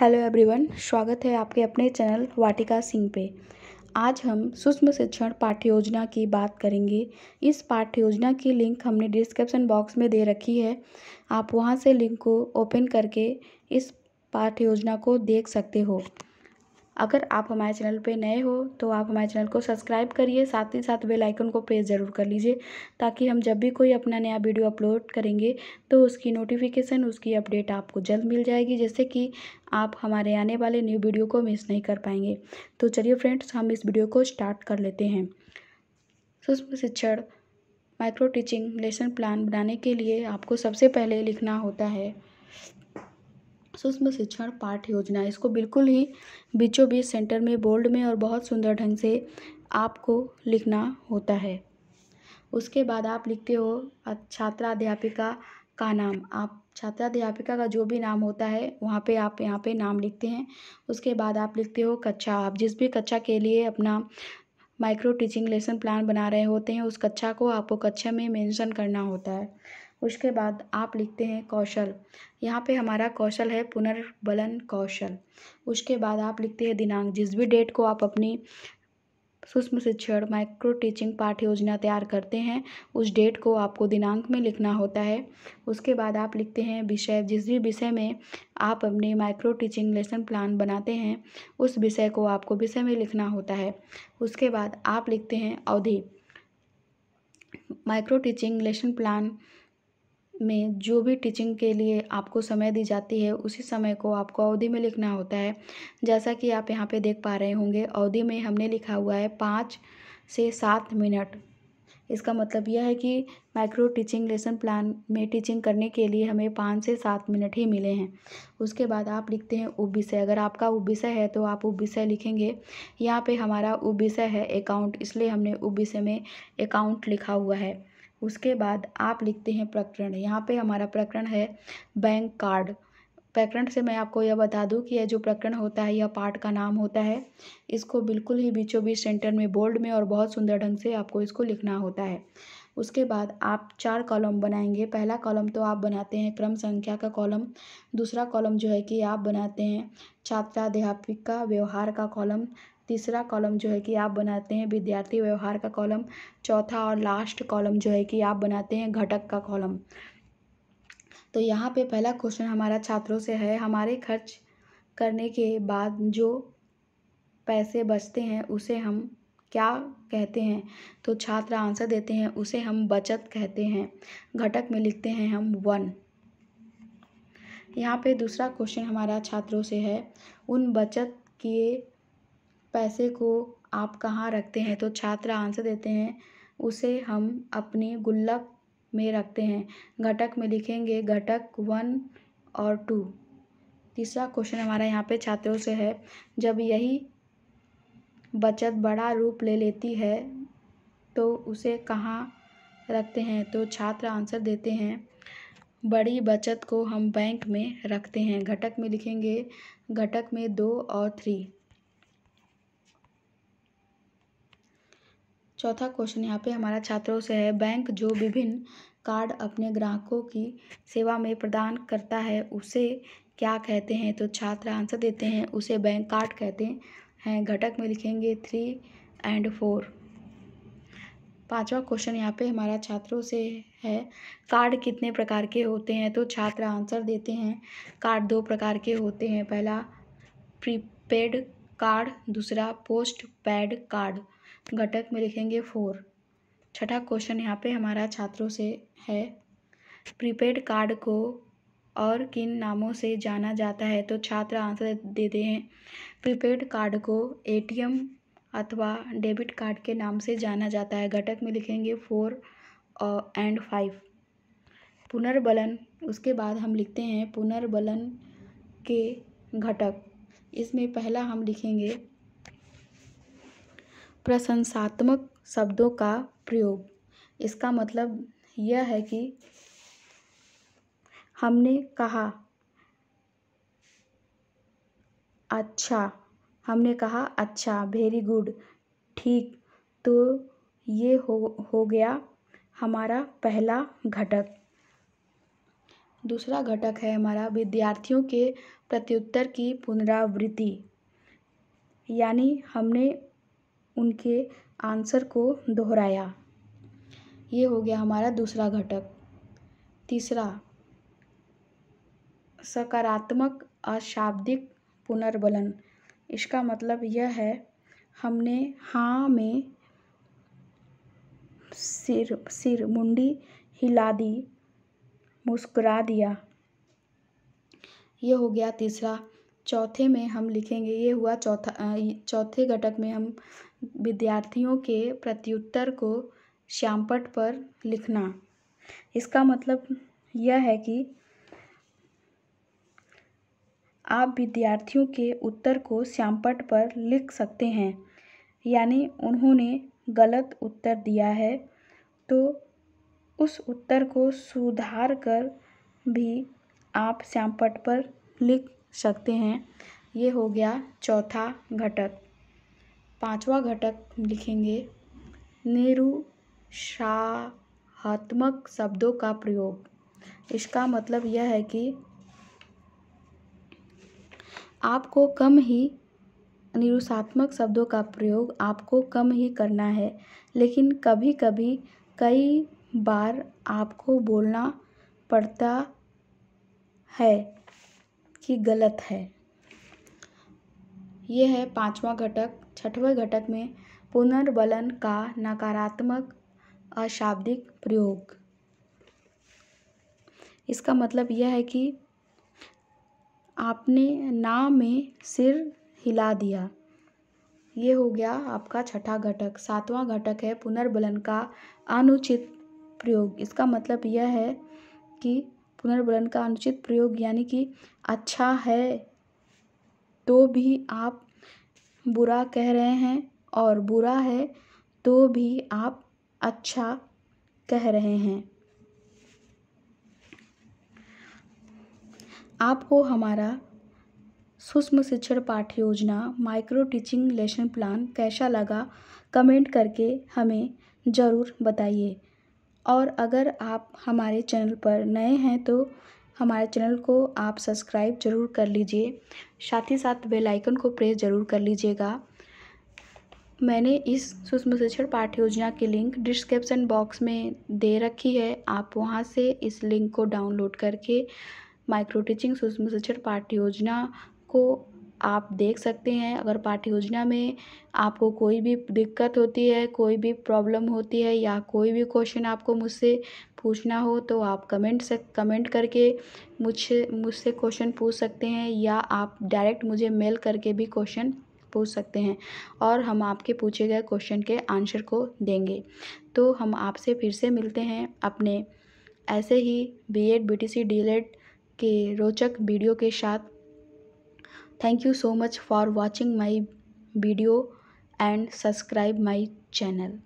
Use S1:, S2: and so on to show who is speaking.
S1: hello everyone स्वागत है आपके अपने चैनल वाटिका सिंह पे आज हम सूक्ष्म शिक्षण पाठ्य योजना की बात करेंगे इस पाठ्य योजना की लिंक हमने डिस्क्रिप्शन बॉक्स में दे रखी है आप वहां से लिंक को ओपन करके इस पाठ्य योजना को देख सकते हो अगर आप हमारे चैनल पे नए हो तो आप हमारे चैनल को सब्सक्राइब करिए साथ ही साथ बेल आइकन को प्रेस ज़रूर कर लीजिए ताकि हम जब भी कोई अपना नया वीडियो अपलोड करेंगे तो उसकी नोटिफिकेशन उसकी अपडेट आपको जल्द मिल जाएगी जैसे कि आप हमारे आने वाले न्यू वीडियो को मिस नहीं कर पाएंगे तो चलिए फ्रेंड्स हम इस वीडियो को स्टार्ट कर लेते हैं सूक्ष्म शिक्षण माइक्रो टीचिंग लेसन प्लान बनाने के लिए आपको सबसे पहले लिखना होता है सूक्ष्म शिक्षण पाठ योजना इसको बिल्कुल ही बीचों बीच सेंटर में बोल्ड में और बहुत सुंदर ढंग से आपको लिखना होता है उसके बाद आप लिखते हो छात्रा अध्यापिका का नाम आप छात्रा अध्यापिका का जो भी नाम होता है वहाँ पे आप यहाँ पे नाम लिखते हैं उसके बाद आप लिखते हो कक्षा आप जिस भी कक्षा के लिए अपना माइक्रो टीचिंग लेसन प्लान बना रहे होते हैं उस कक्षा को आपको कक्षा में मेंशन करना होता है उसके बाद आप लिखते हैं कौशल यहाँ पे हमारा कौशल है पुनर्बलन कौशल उसके बाद आप लिखते हैं दिनांक जिस भी डेट को आप अपनी सूक्ष्म शिक्षण माइक्रो टीचिंग पाठ योजना तैयार करते हैं उस डेट को आपको दिनांक में लिखना होता है उसके बाद आप लिखते हैं विषय जिस भी विषय में आप अपने माइक्रो टीचिंग लेसन प्लान बनाते हैं उस विषय को आपको विषय में लिखना होता है उसके बाद आप लिखते हैं अवधि माइक्रो टीचिंग लेसन प्लान में जो भी टीचिंग के लिए आपको समय दी जाती है उसी समय को आपको अवधि में लिखना होता है जैसा कि आप यहाँ पे देख पा रहे होंगे अवधि में हमने लिखा हुआ है पाँच से सात मिनट इसका मतलब यह है कि माइक्रो टीचिंग लेसन प्लान में टीचिंग करने के लिए हमें पाँच से सात मिनट ही मिले हैं उसके बाद आप लिखते हैं उप विषय अगर आपका उप विषय है तो आप उप विषय लिखेंगे यहाँ पे हमारा उप विषय है अकाउंट इसलिए हमने उप विषय में अकाउंट लिखा हुआ है उसके बाद आप लिखते हैं प्रकरण यहाँ पे हमारा प्रकरण है बैंक कार्ड प्रकरण से मैं आपको यह बता दूं कि यह जो प्रकरण होता है यह पाठ का नाम होता है इसको बिल्कुल ही बीचों बीच सेंटर में बोल्ड में और बहुत सुंदर ढंग से आपको इसको लिखना होता है उसके बाद आप चार कॉलम बनाएंगे पहला कॉलम तो आप बनाते हैं क्रम संख्या का कॉलम दूसरा कॉलम जो है कि आप बनाते हैं छात्राध्यापिका व्यवहार का कॉलम तीसरा कॉलम जो है कि आप बनाते हैं विद्यार्थी व्यवहार का कॉलम चौथा और लास्ट कॉलम जो है कि आप बनाते हैं घटक का कॉलम तो यहाँ पे पहला क्वेश्चन हमारा छात्रों से है हमारे खर्च करने के बाद जो पैसे बचते हैं उसे हम क्या कहते हैं तो छात्र आंसर देते हैं उसे हम बचत कहते हैं घटक में लिखते हैं हम वन यहाँ पे दूसरा क्वेश्चन हमारा छात्रों से है उन बचत किए पैसे को आप कहाँ रखते हैं तो छात्र आंसर देते हैं उसे हम अपने गुल्लक में रखते हैं घटक में लिखेंगे घटक वन और टू तीसरा क्वेश्चन हमारा यहाँ पे छात्रों से है जब यही बचत बड़ा रूप ले लेती है तो उसे कहाँ रखते हैं तो छात्र आंसर देते हैं बड़ी बचत को हम बैंक में रखते हैं घटक में लिखेंगे घटक में दो और थ्री चौथा क्वेश्चन यहाँ पे हमारा छात्रों से है बैंक जो विभिन्न कार्ड अपने ग्राहकों की सेवा में प्रदान करता है उसे क्या कहते हैं तो छात्र आंसर देते हैं उसे बैंक कार्ड कहते हैं घटक में लिखेंगे थ्री एंड फोर पांचवा क्वेश्चन यहाँ पे हमारा छात्रों से है कार्ड कितने प्रकार के होते हैं तो छात्र आंसर देते हैं कार्ड दो प्रकार के होते हैं पहला प्रीपेड कार्ड दूसरा पोस्ट पैड कार्ड घटक में लिखेंगे फोर छठा क्वेश्चन यहाँ पे हमारा छात्रों से है प्रीपेड कार्ड को और किन नामों से जाना जाता है तो छात्र आंसर देते हैं प्रीपेड कार्ड को एटीएम अथवा डेबिट कार्ड के नाम से जाना जाता है घटक में लिखेंगे फोर एंड फाइव पुनर्बलन उसके बाद हम लिखते हैं पुनर्बलन के घटक इसमें पहला हम लिखेंगे प्रशंसात्मक शब्दों का प्रयोग इसका मतलब यह है कि हमने कहा अच्छा हमने कहा अच्छा वेरी गुड ठीक तो ये हो हो गया हमारा पहला घटक दूसरा घटक है हमारा विद्यार्थियों के प्रत्युत्तर की पुनरावृत्ति यानी हमने उनके आंसर को दोहराया ये हो गया हमारा दूसरा घटक तीसरा सकारात्मक अशाब्दिक पुनर्बलन इसका मतलब यह है हमने हाँ में सिर सिर मुंडी हिला दी मुस्कुरा दिया यह हो गया तीसरा चौथे में हम लिखेंगे ये हुआ चौथा चौथे घटक में हम विद्यार्थियों के प्रत्युत्तर को श्यामपट पर लिखना इसका मतलब यह है कि आप विद्यार्थियों के उत्तर को श्यामपट पर लिख सकते हैं यानी उन्होंने गलत उत्तर दिया है तो उस उत्तर को सुधार कर भी आप श्यामपट पर लिख सकते हैं ये हो गया चौथा घटक पाँचवा घटक लिखेंगे निरुत्साहात्मक शब्दों का प्रयोग इसका मतलब यह है कि आपको कम ही निरुषात्मक शब्दों का प्रयोग आपको कम ही करना है लेकिन कभी कभी कई बार आपको बोलना पड़ता है कि गलत है ये है पांचवा घटक छठवें घटक में पुनर्बलन का नकारात्मक अशाब्दिक प्रयोग इसका मतलब यह है कि आपने ना में सिर हिला दिया ये हो गया आपका छठा घटक सातवां घटक है पुनर्बलन का अनुचित प्रयोग इसका मतलब यह है कि पुनर्बलन का अनुचित प्रयोग यानी कि अच्छा है तो भी आप बुरा कह रहे हैं और बुरा है तो भी आप अच्छा कह रहे हैं आपको हमारा सूक्ष्म शिक्षण पाठ्य योजना माइक्रो टीचिंग लेसन प्लान कैसा लगा कमेंट करके हमें ज़रूर बताइए और अगर आप हमारे चैनल पर नए हैं तो हमारे चैनल को आप सब्सक्राइब ज़रूर कर लीजिए साथ ही साथ बेल आइकन को प्रेस ज़रूर कर लीजिएगा मैंने इस सूक्ष्म शिक्षण पाठ्य योजना की लिंक डिस्क्रिप्शन बॉक्स में दे रखी है आप वहां से इस लिंक को डाउनलोड करके माइक्रो टीचिंग सूक्ष्म शिक्षण पाठ्य योजना को आप देख सकते हैं अगर पाठ्य योजना में आपको कोई भी दिक्कत होती है कोई भी प्रॉब्लम होती है या कोई भी क्वेश्चन आपको मुझसे पूछना हो तो आप कमेंट से कमेंट करके मुझसे मुझसे क्वेश्चन पूछ सकते हैं या आप डायरेक्ट मुझे मेल करके भी क्वेश्चन पूछ सकते हैं और हम आपके पूछे गए क्वेश्चन के आंसर को देंगे तो हम आपसे फिर से मिलते हैं अपने ऐसे ही B Ed B T C D El Ed के रोचक वीडियो के साथ thank you so much for watching my video and subscribe my channel